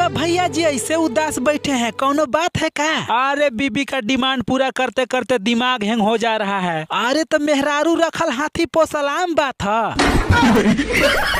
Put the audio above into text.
बुआ भैया जी ऐसे उदास बैठे हैं कौनो बात है का अरे बीबी का डिमांड पूरा करते करते दिमाग हैंग हो जा रहा है अरे तो मेहरारू रखल हाथी पोसलाम बात है